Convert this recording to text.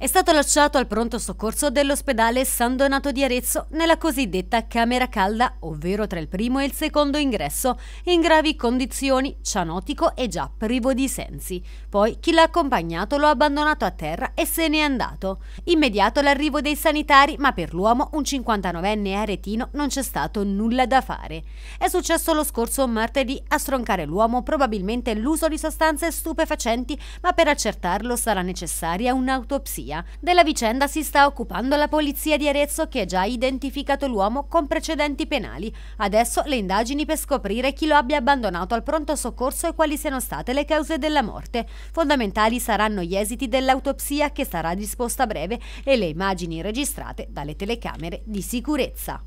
È stato lasciato al pronto soccorso dell'ospedale San Donato di Arezzo nella cosiddetta camera calda, ovvero tra il primo e il secondo ingresso, in gravi condizioni, cianotico e già privo di sensi. Poi chi l'ha accompagnato lo ha abbandonato a terra e se n'è andato. Immediato l'arrivo dei sanitari, ma per l'uomo, un 59enne aretino, non c'è stato nulla da fare. È successo lo scorso martedì a stroncare l'uomo probabilmente l'uso di sostanze stupefacenti, ma per accertarlo sarà necessaria un'autopsia. Italia. Della vicenda si sta occupando la polizia di Arezzo che ha già identificato l'uomo con precedenti penali. Adesso le indagini per scoprire chi lo abbia abbandonato al pronto soccorso e quali siano state le cause della morte. Fondamentali saranno gli esiti dell'autopsia che sarà disposta a breve e le immagini registrate dalle telecamere di sicurezza.